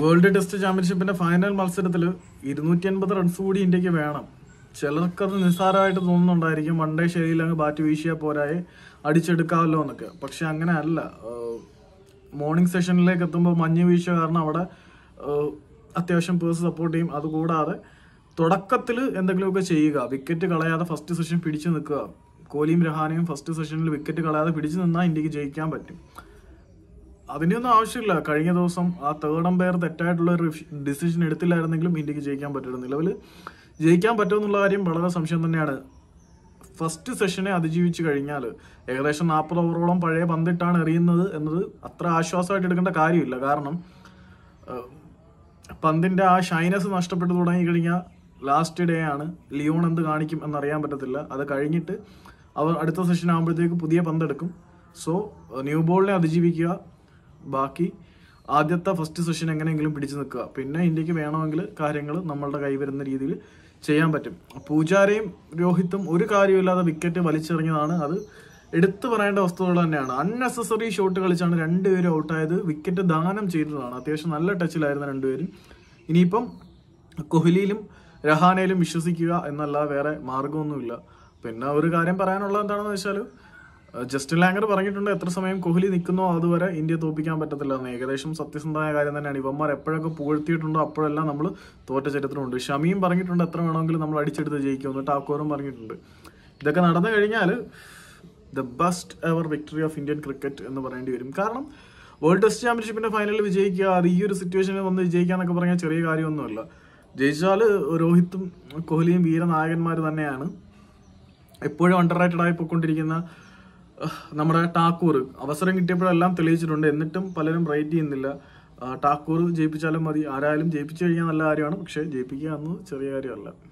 world test ചാമ്പ്യൻഷിപ്പിന്റെ final മത്സരത്തിൽ ഇരുന്നൂറ്റി അൻപത് റൺസ് കൂടി ഇന്ത്യക്ക് വേണം ചിലർക്കത് നിസ്സാരമായിട്ട് തോന്നുന്നുണ്ടായിരിക്കും വൺഡേ ശൈലിയിൽ അങ്ങ് ബാറ്റ് വീശിയാൽ പോരായി അടിച്ചെടുക്കാമല്ലോ എന്നൊക്കെ പക്ഷെ അങ്ങനെ അല്ല മോർണിംഗ് സെഷനിലേക്ക് എത്തുമ്പോൾ മഞ്ഞ് വീഴ്ച കാരണം അവിടെ അത്യാവശ്യം പേഴ്സ് സപ്പോർട്ട് ചെയ്യും അതുകൂടാതെ തുടക്കത്തിൽ എന്തെങ്കിലുമൊക്കെ ചെയ്യുക വിക്കറ്റ് കളയാതെ ഫസ്റ്റ് സെഷൻ പിടിച്ചു നിൽക്കുക കോഹ്ലിയും രഹാനയും ഫസ്റ്റ് സെഷനിൽ വിക്കറ്റ് കളയാതെ പിടിച്ചു നിന്നാൽ ഇന്ത്യക്ക് ജയിക്കാൻ പറ്റും അതിൻ്റെയൊന്നും ആവശ്യമില്ല കഴിഞ്ഞ ദിവസം ആ തേർഡ് അമ്പയർ തെറ്റായിട്ടുള്ള ഒരു ഡിസിഷൻ എടുത്തില്ലായിരുന്നെങ്കിലും ഇന്ത്യക്ക് ജയിക്കാൻ പറ്റുള്ളൂ നിലവിൽ ജയിക്കാൻ പറ്റുമെന്നുള്ള കാര്യം വളരെ സംശയം തന്നെയാണ് ഫസ്റ്റ് സെഷനെ അതിജീവിച്ച് കഴിഞ്ഞാൽ ഏകദേശം നാൽപ്പത് ഓവറോളം പഴയ പന്തിട്ടാണ് എറിയുന്നത് എന്നത് അത്ര ആശ്വാസമായിട്ട് എടുക്കേണ്ട കാര്യമില്ല കാരണം പന്തിൻ്റെ ആ ഷൈനസ് നഷ്ടപ്പെട്ടു തുടങ്ങിക്കഴിഞ്ഞാൽ ലാസ്റ്റ് ഡേ ആണ് ലിയോൺ എന്ത് കാണിക്കും എന്നറിയാൻ പറ്റത്തില്ല അത് കഴിഞ്ഞിട്ട് അവർ അടുത്ത സെഷൻ ആകുമ്പോഴത്തേക്ക് പുതിയ പന്തെടുക്കും സോ ന്യൂ ബോളിനെ അതിജീവിക്കുക ബാക്കി ആദ്യത്തെ ഫസ്റ്റ് സെഷൻ എങ്ങനെയെങ്കിലും പിടിച്ചു നിൽക്കുക പിന്നെ ഇന്ത്യക്ക് വേണമെങ്കിൽ കാര്യങ്ങൾ നമ്മളുടെ കൈ വരുന്ന രീതിയിൽ ചെയ്യാൻ പറ്റും പൂജാരയും രോഹിത്തും ഒരു കാര്യമില്ലാതെ വിക്കറ്റ് വലിച്ചെറിഞ്ഞതാണ് അത് എടുത്തു പറയേണ്ട വസ്തുതകൾ തന്നെയാണ് അൺനെസസറി ഷോട്ട് കളിച്ചാണ് രണ്ടുപേരും ഔട്ടായത് വിക്കറ്റ് ദാനം ചെയ്തതാണ് അത്യാവശ്യം നല്ല ടച്ചിലായിരുന്നു രണ്ടുപേരും ഇനിയിപ്പം കോഹ്ലിയിലും രഹാനയിലും വിശ്വസിക്കുക എന്നല്ല വേറെ മാർഗമൊന്നുമില്ല പിന്നെ ഒരു കാര്യം പറയാനുള്ളത് എന്താണെന്ന് വെച്ചാൽ ജസ്റ്റിൻ ലാംഗർ പറഞ്ഞിട്ടുണ്ട് എത്ര സമയം കോഹ്ലി നിൽക്കുന്നോ അതുവരെ ഇന്ത്യ തോപ്പിക്കാൻ പറ്റത്തില്ല എന്ന് ഏകദേശം സത്യസന്ധമായ കാര്യം തന്നെയാണ് ഇവന്മാർ എപ്പോഴൊക്കെ പുകഴ്ത്തിയിട്ടുണ്ടോ അപ്പോഴെല്ലാം നമ്മൾ തോറ്റ ചരിത്രമുണ്ട് ഷമിയും പറഞ്ഞിട്ടുണ്ട് എത്ര വേണമെങ്കിലും നമ്മൾ അടിച്ചെടുത്ത് ജയിക്കുമെന്ന് ടാക്കോറും പറഞ്ഞിട്ടുണ്ട് ഇതൊക്കെ നടന്നു കഴിഞ്ഞാൽ the best ever victory of Indian cricket എന്ന് പറയേണ്ടി വരും കാരണം വേൾഡ് ടെസ്റ്റ് ചാമ്പ്യൻഷിപ്പിന്റെ ഫൈനലിൽ വിജയിക്കുക അത് ഈ ഒരു സിറ്റുവേഷനിൽ വന്ന് വിജയിക്കുക എന്നൊക്കെ പറഞ്ഞാൽ ചെറിയ കാര്യമൊന്നുമല്ല ജയിച്ചാൽ രോഹിത്തും കോഹ്ലിയും വീരനായകന്മാർ തന്നെയാണ് എപ്പോഴും അണ്ടർ റൈറ്റഡ് പോയിക്കൊണ്ടിരിക്കുന്ന നമ്മുടെ ടാക്കൂർ അവസരം കിട്ടിയപ്പോഴെല്ലാം തെളിയിച്ചിട്ടുണ്ട് എന്നിട്ടും പലരും റൈറ്റ് ചെയ്യുന്നില്ല ടാക്കൂർ ജയിപ്പിച്ചാലും മതി ആരായാലും ജയിപ്പിച്ചു കഴിഞ്ഞാൽ നല്ല കാര്യമാണ് പക്ഷേ ജയിപ്പിക്കുക എന്ന് ചെറിയ കാര്യമല്ല